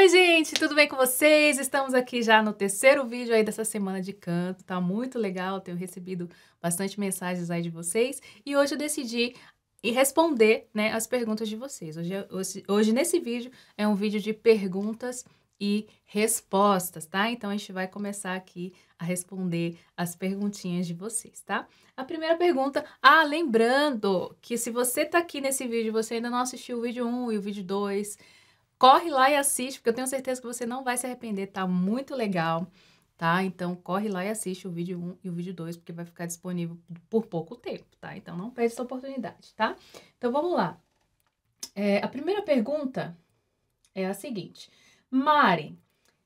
Oi, gente, tudo bem com vocês? Estamos aqui já no terceiro vídeo aí dessa semana de canto. Tá muito legal, tenho recebido bastante mensagens aí de vocês. E hoje eu decidi e responder, né, as perguntas de vocês. Hoje, é, hoje, hoje nesse vídeo é um vídeo de perguntas e respostas, tá? Então a gente vai começar aqui a responder as perguntinhas de vocês, tá? A primeira pergunta, ah, lembrando que se você tá aqui nesse vídeo, você ainda não assistiu o vídeo 1 e o vídeo 2, Corre lá e assiste, porque eu tenho certeza que você não vai se arrepender, tá muito legal, tá? Então corre lá e assiste o vídeo 1 e o vídeo 2, porque vai ficar disponível por pouco tempo, tá? Então não perde essa oportunidade, tá? Então vamos lá. É, a primeira pergunta é a seguinte: Mari,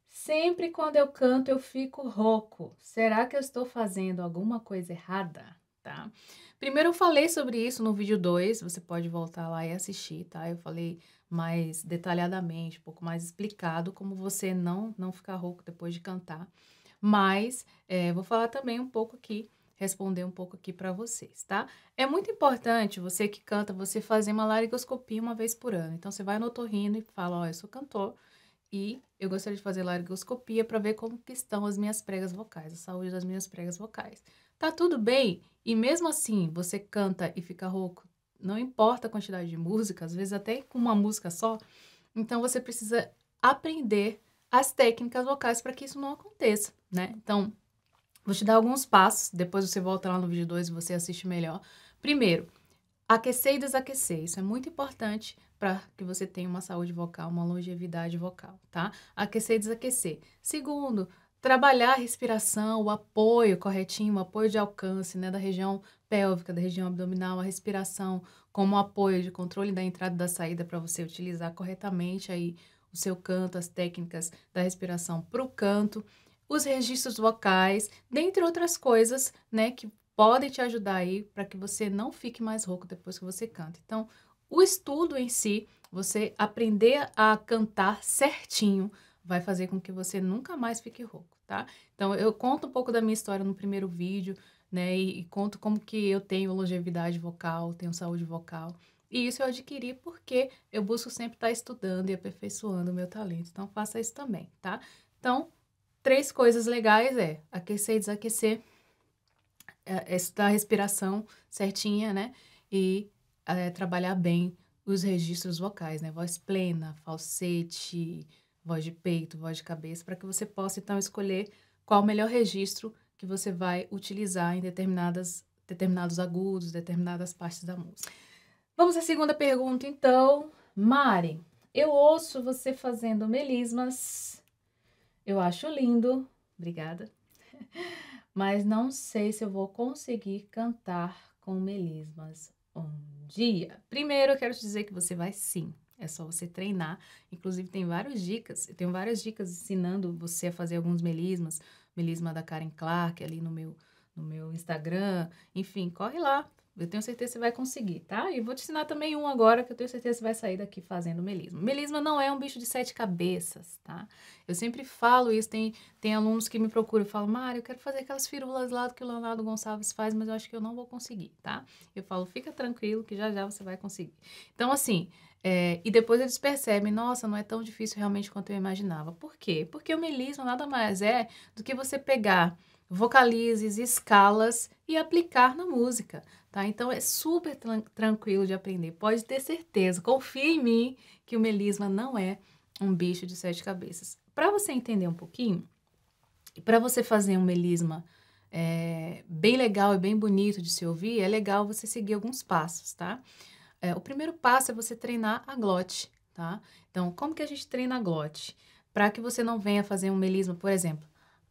sempre quando eu canto eu fico rouco. Será que eu estou fazendo alguma coisa errada? Tá? Primeiro eu falei sobre isso no vídeo 2, você pode voltar lá e assistir, tá? Eu falei mais detalhadamente, um pouco mais explicado, como você não, não ficar rouco depois de cantar. Mas é, vou falar também um pouco aqui, responder um pouco aqui para vocês, tá? É muito importante você que canta, você fazer uma larigoscopia uma vez por ano. Então, você vai no otorrino e fala, ó, eu sou cantor, e eu gostaria de fazer larigoscopia para ver como que estão as minhas pregas vocais, a saúde das minhas pregas vocais. Tá tudo bem? E mesmo assim, você canta e fica rouco não importa a quantidade de música, às vezes até com uma música só. Então você precisa aprender as técnicas vocais para que isso não aconteça, né? Então, vou te dar alguns passos, depois você volta lá no vídeo 2 e você assiste melhor. Primeiro, aquecer e desaquecer. Isso é muito importante para que você tenha uma saúde vocal, uma longevidade vocal, tá? Aquecer e desaquecer. Segundo, trabalhar a respiração, o apoio corretinho, o apoio de alcance né, da região pélvica, da região abdominal, a respiração como apoio de controle da entrada e da saída para você utilizar corretamente aí o seu canto, as técnicas da respiração para o canto, os registros vocais, dentre outras coisas, né, que podem te ajudar aí para que você não fique mais rouco depois que você canta. Então, o estudo em si, você aprender a cantar certinho, vai fazer com que você nunca mais fique rouco, tá? Então, eu conto um pouco da minha história no primeiro vídeo, né? E, e conto como que eu tenho longevidade vocal, tenho saúde vocal. E isso eu adquiri porque eu busco sempre estar estudando e aperfeiçoando o meu talento. Então, faça isso também, tá? Então, três coisas legais é aquecer e desaquecer, é, é estudar a respiração certinha, né? E é, trabalhar bem os registros vocais, né? Voz plena, falsete, voz de peito, voz de cabeça, para que você possa então escolher qual o melhor registro que você vai utilizar em determinadas, determinados agudos, determinadas partes da música. Vamos à segunda pergunta, então. Mari, eu ouço você fazendo melismas, eu acho lindo, obrigada, mas não sei se eu vou conseguir cantar com melismas um dia. Primeiro, eu quero te dizer que você vai sim. É só você treinar. Inclusive, tem várias dicas. Eu tenho várias dicas ensinando você a fazer alguns melismas. Melisma da Karen Clark ali no meu, no meu Instagram. Enfim, corre lá. Eu tenho certeza que você vai conseguir, tá? E vou te ensinar também um agora que eu tenho certeza que você vai sair daqui fazendo melisma. Melisma não é um bicho de sete cabeças, tá? Eu sempre falo isso, tem, tem alunos que me procuram e falam, Mário, eu quero fazer aquelas firulas lá que o Leonardo Gonçalves faz, mas eu acho que eu não vou conseguir, tá? Eu falo, fica tranquilo que já já você vai conseguir. Então, assim, é, e depois eles percebem, nossa, não é tão difícil realmente quanto eu imaginava. Por quê? Porque o melisma nada mais é do que você pegar vocalizes, escalas e aplicar na música, tá? Então é super tran tranquilo de aprender, pode ter certeza, confie em mim que o melisma não é um bicho de sete cabeças. Para você entender um pouquinho, e para você fazer um melisma é, bem legal e bem bonito de se ouvir, é legal você seguir alguns passos, tá? É, o primeiro passo é você treinar a glote, tá? Então, como que a gente treina a glote? Para que você não venha fazer um melisma, por exemplo.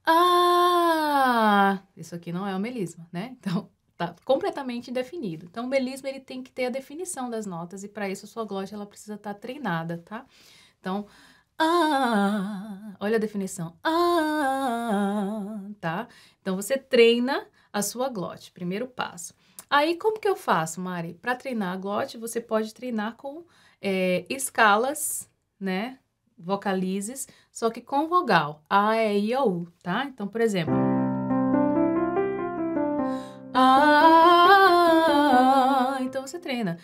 Ah! Isso aqui não é um melisma, né? Então, tá completamente indefinido. Então, o melisma, ele tem que ter a definição das notas e para isso a sua glote, ela precisa estar tá treinada, tá? Então, ah, olha a definição. Ah, tá? Então você treina a sua glote, primeiro passo. Aí, como que eu faço, Mari? Para treinar a glote, você pode treinar com é, escalas, né? Vocalizes, só que com vogal. A, E, I, O, U, tá? Então, por exemplo... Ah, então você treina.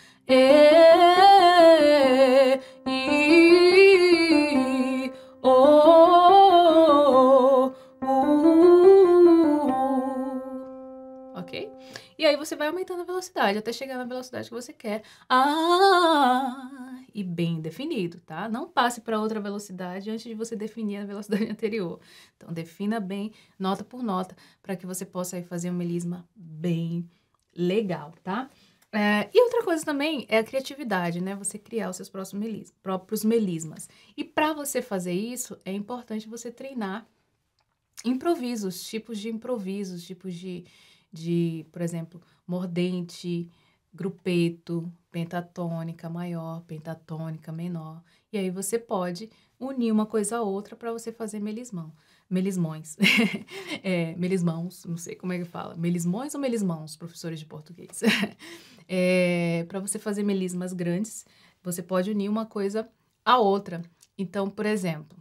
aumentando a velocidade até chegar na velocidade que você quer. Ah, e bem definido, tá? Não passe para outra velocidade antes de você definir a velocidade anterior. Então, defina bem, nota por nota, para que você possa aí fazer um melisma bem legal, tá? É, e outra coisa também é a criatividade, né? Você criar os seus melis, próprios melismas. E para você fazer isso, é importante você treinar improvisos, tipos de improvisos, tipos de, de, por exemplo, mordente, grupeto, pentatônica maior, pentatônica menor. E aí você pode unir uma coisa a outra para você fazer melismão. Melismões. é, melismãos, não sei como é que fala. Melismões ou melismãos, professores de português? é, para você fazer melismas grandes, você pode unir uma coisa a outra. Então, por exemplo,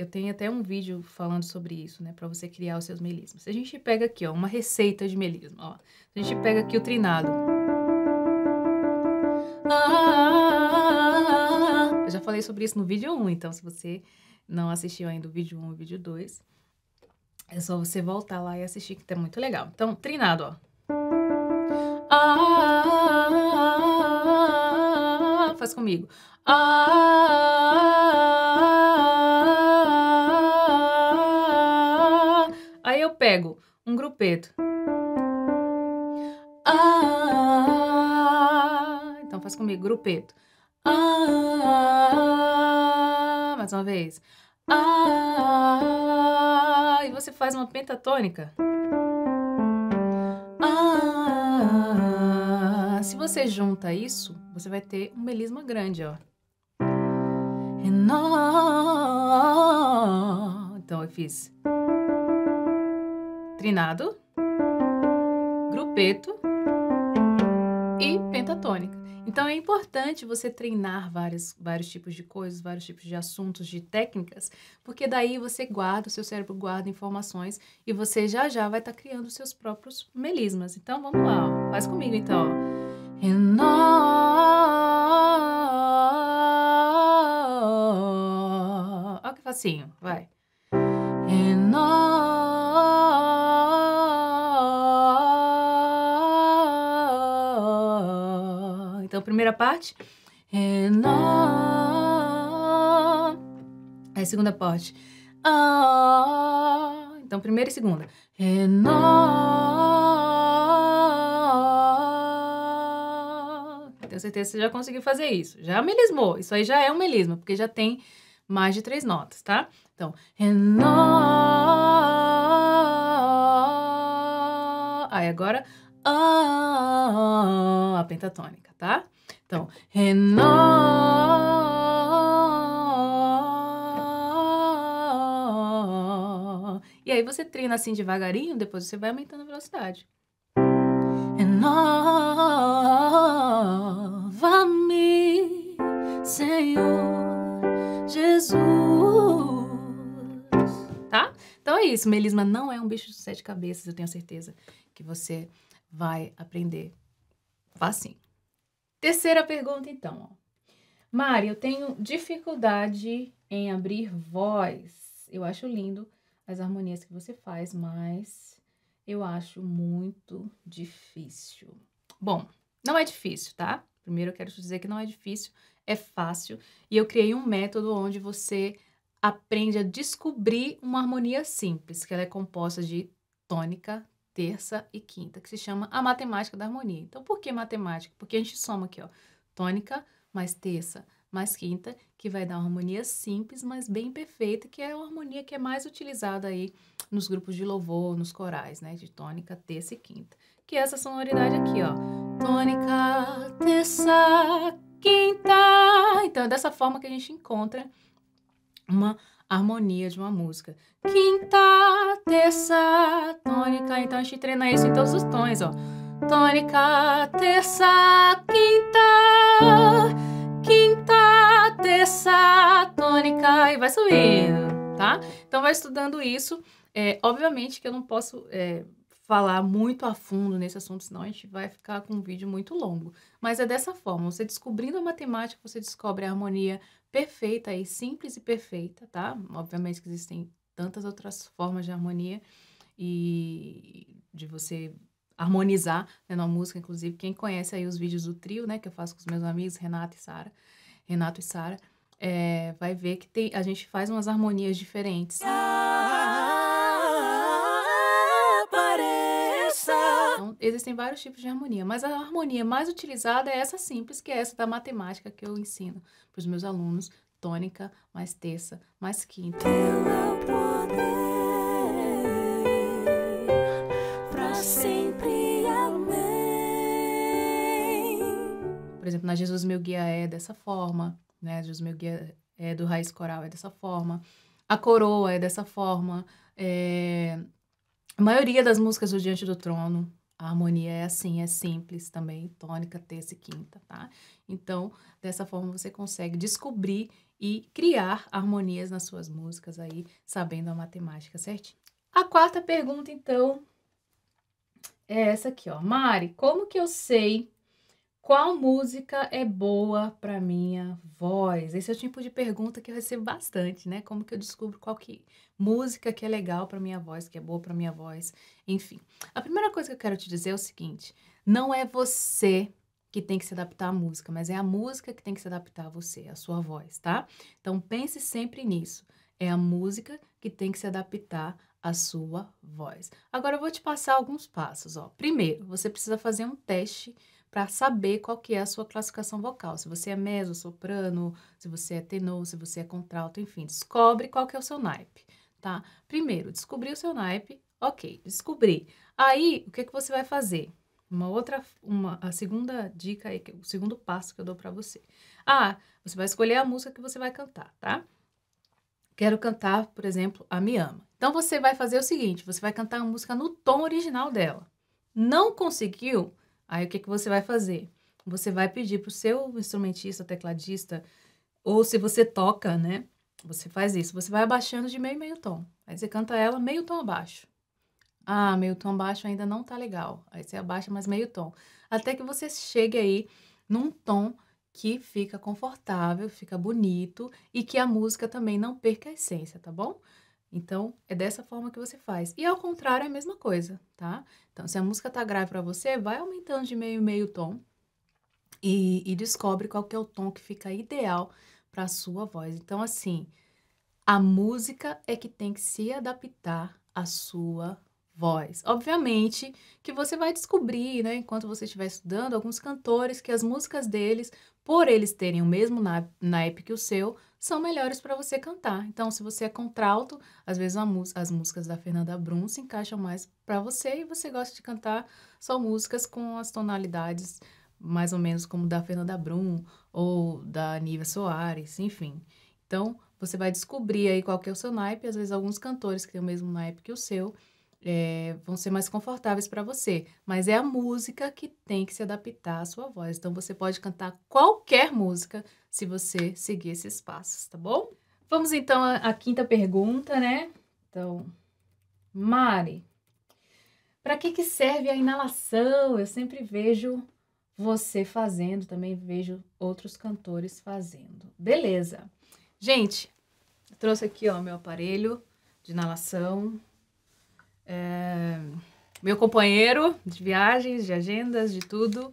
eu tenho até um vídeo falando sobre isso, né? Para você criar os seus melismas. a gente pega aqui, ó, uma receita de melismo, ó. a gente pega aqui o trinado. Eu já falei sobre isso no vídeo 1, então se você não assistiu ainda o vídeo 1 e o vídeo 2, é só você voltar lá e assistir, que tá muito legal. Então, trinado, ó. Faz comigo. Ah, um grupeto. Ah, então faz comigo, grupeto. Ah, mais uma vez. Ah, e você faz uma pentatônica. Ah, se você junta isso, você vai ter um melisma grande, ó. É então eu fiz trinado, grupeto e pentatônica. Então é importante você treinar vários, vários tipos de coisas, vários tipos de assuntos, de técnicas, porque daí você guarda, o seu cérebro guarda informações e você já já vai estar tá criando seus próprios melismas. Então vamos lá, ó. faz comigo então. Renova. Olha que facinho, vai. Renova. primeira parte. Renó. É, aí, é, segunda parte. Então, primeira e segunda. Renó. É, Tenho certeza que você já conseguiu fazer isso. Já melismou. Isso aí já é um melismo, porque já tem mais de três notas, tá? Então, Renó. Aí, agora. A pentatônica, tá? Então, Renó. E aí você treina assim devagarinho, depois você vai aumentando a velocidade. Renova-me, Senhor Jesus. Tá? Então é isso, melisma não é um bicho de sete cabeças, eu tenho certeza que você vai aprender facinho. Terceira pergunta, então. Mari, eu tenho dificuldade em abrir voz. Eu acho lindo as harmonias que você faz, mas eu acho muito difícil. Bom, não é difícil, tá? Primeiro eu quero te dizer que não é difícil, é fácil. E eu criei um método onde você aprende a descobrir uma harmonia simples, que ela é composta de tônica, terça e quinta, que se chama A Matemática da Harmonia. Então, por que matemática? Porque a gente soma aqui, ó, tônica mais terça mais quinta, que vai dar uma harmonia simples, mas bem perfeita, que é a harmonia que é mais utilizada aí nos grupos de louvor, nos corais, né, de tônica, terça e quinta. Que é essa sonoridade aqui, ó. Tônica, terça, quinta. Então, é dessa forma que a gente encontra uma harmonia de uma música. Quinta, terça, tônica. Então a gente treina isso em todos os tons, ó. Tônica, terça, quinta, quinta, terça, tônica. E vai subindo, tá? Então vai estudando isso. É, obviamente que eu não posso. É, falar muito a fundo nesse assunto, senão a gente vai ficar com um vídeo muito longo. Mas é dessa forma, você descobrindo a matemática, você descobre a harmonia, perfeita aí, simples e perfeita, tá? Obviamente que existem tantas outras formas de harmonia e de você harmonizar né, na música, inclusive quem conhece aí os vídeos do trio, né, que eu faço com os meus amigos Renato e Sara, Renato e Sara, é, vai ver que tem, a gente faz umas harmonias diferentes. existem vários tipos de harmonia, mas a harmonia mais utilizada é essa simples, que é essa da matemática que eu ensino para os meus alunos: tônica mais terça mais quinta. Pelo poder, pra sempre amém. Por exemplo, na Jesus Meu Guia é dessa forma, né? Jesus Meu Guia é do Raiz Coral é dessa forma, a coroa é dessa forma. É... A maioria das músicas do Diante do Trono a harmonia é assim, é simples também, tônica, terça e quinta, tá? Então, dessa forma você consegue descobrir e criar harmonias nas suas músicas aí, sabendo a matemática certinho. A quarta pergunta, então, é essa aqui, ó. Mari, como que eu sei qual música é boa para minha voz? Esse é o tipo de pergunta que eu recebo bastante, né? Como que eu descubro qual que música que é legal para minha voz, que é boa para minha voz, enfim. A primeira coisa que eu quero te dizer é o seguinte: não é você que tem que se adaptar à música, mas é a música que tem que se adaptar a você, a sua voz, tá? Então pense sempre nisso. É a música que tem que se adaptar à sua voz. Agora eu vou te passar alguns passos, ó. Primeiro, você precisa fazer um teste para saber qual que é a sua classificação vocal. Se você é meso, soprano, se você é tenor, se você é contralto, enfim, descobre qual que é o seu naipe, tá? Primeiro, descobrir o seu naipe, ok, descobri. Aí, o que, que você vai fazer? Uma outra, uma, a segunda dica aí, o segundo passo que eu dou para você. Ah, você vai escolher a música que você vai cantar, tá? Quero cantar, por exemplo, a Me Ama. Então você vai fazer o seguinte: você vai cantar a música no tom original dela. Não conseguiu? Aí o que, que você vai fazer? Você vai pedir para o seu instrumentista, tecladista, ou se você toca, né? Você faz isso. Você vai abaixando de meio meio tom. Aí você canta ela meio tom abaixo. Ah, meio tom abaixo ainda não tá legal. Aí você abaixa mais meio tom. Até que você chegue aí num tom que fica confortável, fica bonito e que a música também não perca a essência, tá bom? Então, é dessa forma que você faz. E ao contrário, é a mesma coisa, tá? Então, se a música tá grave para você, vai aumentando de meio meio tom e, e descobre qual que é o tom que fica ideal para sua voz. Então, assim, a música é que tem que se adaptar à sua voz. Obviamente que você vai descobrir, né, enquanto você estiver estudando, alguns cantores que as músicas deles, por eles terem o mesmo naipe que o seu, são melhores para você cantar. Então, se você é contralto, às vezes as músicas da Fernanda Brum se encaixam mais para você e você gosta de cantar só músicas com as tonalidades mais ou menos como da Fernanda Brum ou da Nívia Soares, enfim. Então, você vai descobrir aí qual que é o seu naipe, às vezes alguns cantores que têm o mesmo naipe que o seu, é, vão ser mais confortáveis para você. Mas é a música que tem que se adaptar à sua voz. Então você pode cantar qualquer música se você seguir esses passos, tá bom? Vamos então à, à quinta pergunta, né? Então, Mari, para que, que serve a inalação? Eu sempre vejo você fazendo, também vejo outros cantores fazendo. Beleza. Gente, trouxe aqui o meu aparelho de inalação é, meu companheiro de viagens, de agendas, de tudo.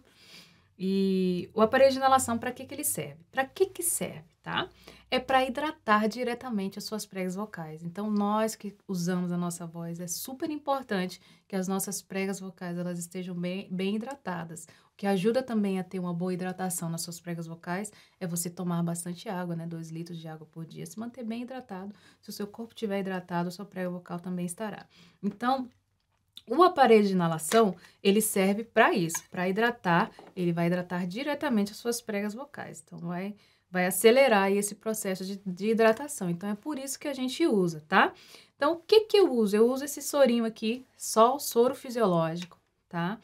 E o aparelho de inalação, para que, que ele serve? Para que, que serve, tá? É para hidratar diretamente as suas pregas vocais. Então, nós que usamos a nossa voz, é super importante que as nossas pregas vocais elas estejam bem, bem hidratadas que ajuda também a ter uma boa hidratação nas suas pregas vocais, é você tomar bastante água, né? 2 litros de água por dia, se manter bem hidratado. Se o seu corpo estiver hidratado, a sua prega vocal também estará. Então, o aparelho de inalação, ele serve para isso, para hidratar, ele vai hidratar diretamente as suas pregas vocais. Então, vai vai acelerar esse processo de, de, hidratação. Então, é por isso que a gente usa, tá? Então, o que que eu uso? Eu uso esse sorinho aqui, só o soro fisiológico, tá?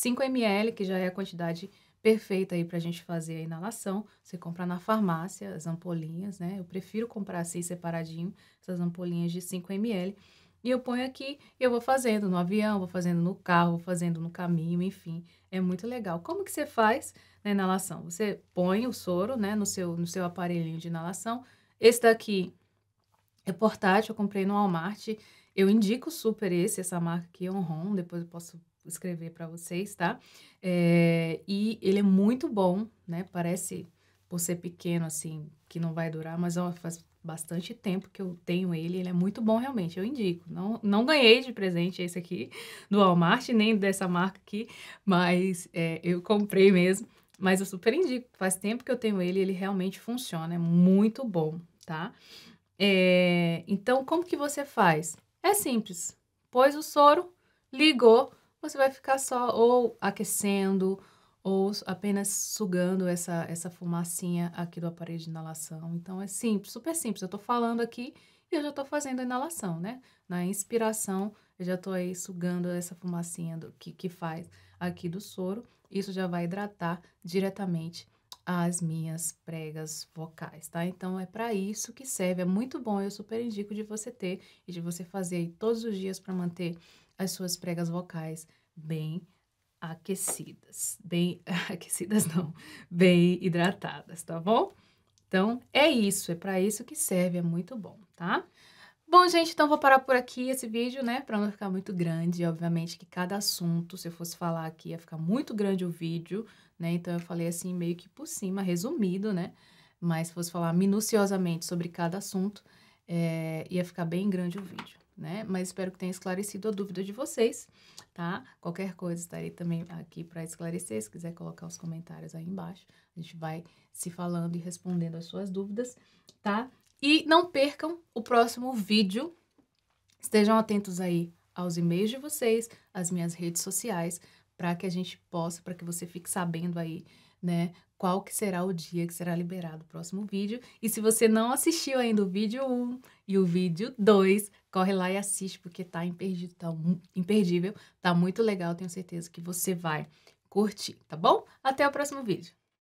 5 ml, que já é a quantidade perfeita aí para a gente fazer a inalação. Você compra na farmácia as ampolinhas, né? Eu prefiro comprar assim separadinho, essas ampolinhas de 5 ml. E eu ponho aqui e eu vou fazendo no avião, vou fazendo no carro, vou fazendo no caminho, enfim. É muito legal. Como que você faz na inalação? Você põe o soro, né, no seu, no seu aparelhinho de inalação. Esse daqui é portátil, eu comprei no Walmart. Eu indico super esse, essa marca aqui, Onron. Depois eu posso escrever para vocês, tá? É, e ele é muito bom, né? Parece, por ser pequeno, assim, que não vai durar, mas ó, faz bastante tempo que eu tenho ele, ele é muito bom realmente, eu indico. Não, não ganhei de presente esse aqui do Walmart, nem dessa marca aqui, mas é, eu comprei mesmo. Mas eu super indico, faz tempo que eu tenho ele, ele realmente funciona, é muito bom, tá? É, então, como que você faz? É simples, pôs o soro, ligou, você vai ficar só ou aquecendo ou apenas sugando essa, essa fumacinha aqui do aparelho de inalação. Então, é simples, super simples. Eu estou falando aqui e eu já estou fazendo a inalação, né? Na inspiração, eu já estou aí sugando essa fumacinha do, que, que faz aqui do soro. Isso já vai hidratar diretamente as minhas pregas vocais, tá? Então é para isso que serve, é muito bom, eu super indico de você ter e de você fazer todos os dias para manter as suas pregas vocais bem aquecidas. Bem aquecidas não, bem hidratadas, tá bom? Então, é isso, é para isso que serve, é muito bom, tá? Bom, gente, então vou parar por aqui esse vídeo, né, para não ficar muito grande. Obviamente que cada assunto, se eu fosse falar aqui, ia ficar muito grande o vídeo, né? Então eu falei assim meio que por cima, resumido, né? Mas se fosse falar minuciosamente sobre cada assunto, é, ia ficar bem grande o vídeo né? Mas espero que tenha esclarecido a dúvida de vocês, tá? Qualquer coisa estarei também aqui para esclarecer, se quiser colocar os comentários aí embaixo. A gente vai se falando e respondendo as suas dúvidas, tá? E não percam o próximo vídeo. Estejam atentos aí aos e-mails de vocês, às minhas redes sociais, para que a gente possa, para que você fique sabendo aí, né, qual que será o dia que será liberado o próximo vídeo. E se você não assistiu ainda o vídeo 1, e o vídeo 2, corre lá e assiste, porque tá imperdível, tá, imperdível, tá muito legal, tenho certeza que você vai curtir, tá bom? Até o próximo vídeo.